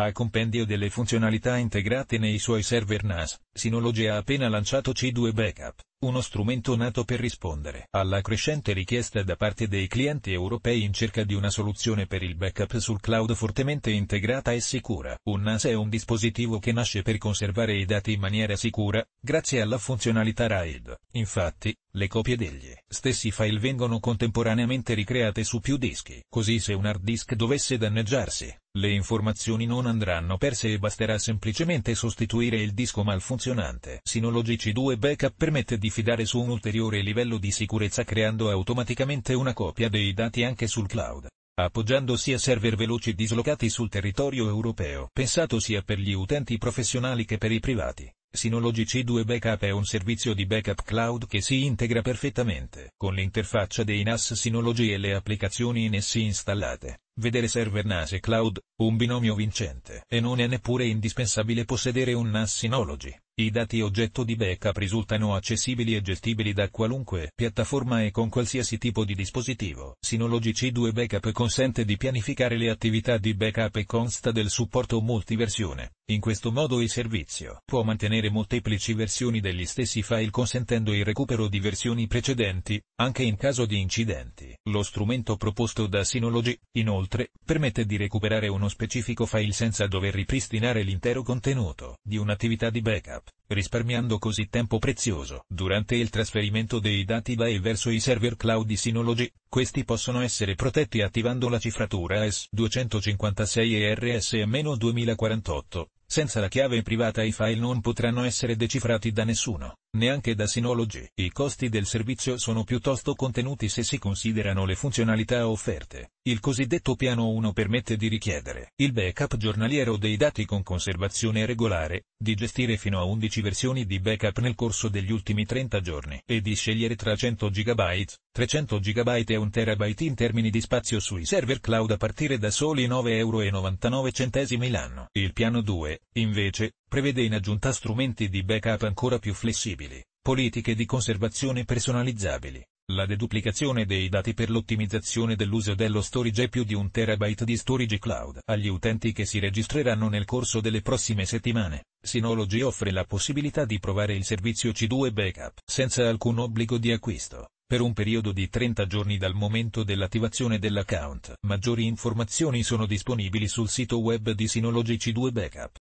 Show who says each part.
Speaker 1: Al compendio delle funzionalità integrate nei suoi server NAS, Synology ha appena lanciato C2 Backup, uno strumento nato per rispondere alla crescente richiesta da parte dei clienti europei in cerca di una soluzione per il backup sul cloud fortemente integrata e sicura. Un NAS è un dispositivo che nasce per conservare i dati in maniera sicura, grazie alla funzionalità RAID. Infatti, le copie degli stessi file vengono contemporaneamente ricreate su più dischi. Così se un hard disk dovesse danneggiarsi, le informazioni non andranno perse e basterà semplicemente sostituire il disco malfunzionante. Synology C2 Backup permette di fidare su un ulteriore livello di sicurezza creando automaticamente una copia dei dati anche sul cloud, appoggiando sia server veloci dislocati sul territorio europeo, pensato sia per gli utenti professionali che per i privati. Synology C2 Backup è un servizio di backup cloud che si integra perfettamente con l'interfaccia dei NAS Synology e le applicazioni in essi installate vedere server NAS e cloud, un binomio vincente. E non è neppure indispensabile possedere un NAS Synology. I dati oggetto di backup risultano accessibili e gestibili da qualunque piattaforma e con qualsiasi tipo di dispositivo. Synology C2 Backup consente di pianificare le attività di backup e consta del supporto multiversione. In questo modo il servizio può mantenere molteplici versioni degli stessi file consentendo il recupero di versioni precedenti, anche in caso di incidenti. Lo strumento proposto da Synology, inoltre, inoltre, permette di recuperare uno specifico file senza dover ripristinare l'intero contenuto di un'attività di backup, risparmiando così tempo prezioso. Durante il trasferimento dei dati da e verso i server cloud di Synology, questi possono essere protetti attivando la cifratura S256 e RSM-2048, senza la chiave privata i file non potranno essere decifrati da nessuno neanche da Synology. I costi del servizio sono piuttosto contenuti se si considerano le funzionalità offerte. Il cosiddetto piano 1 permette di richiedere il backup giornaliero dei dati con conservazione regolare, di gestire fino a 11 versioni di backup nel corso degli ultimi 30 giorni e di scegliere tra 100 GB, 300 GB e 1 TB in termini di spazio sui server cloud a partire da soli 9,99€ l'anno. Il piano 2, invece, prevede in aggiunta strumenti di backup ancora più flessibili, politiche di conservazione personalizzabili, la deduplicazione dei dati per l'ottimizzazione dell'uso dello storage e più di un terabyte di storage cloud agli utenti che si registreranno nel corso delle prossime settimane. Synology offre la possibilità di provare il servizio C2 Backup senza alcun obbligo di acquisto per un periodo di 30 giorni dal momento dell'attivazione dell'account. Maggiori informazioni sono disponibili sul sito web di Synology C2 Backup.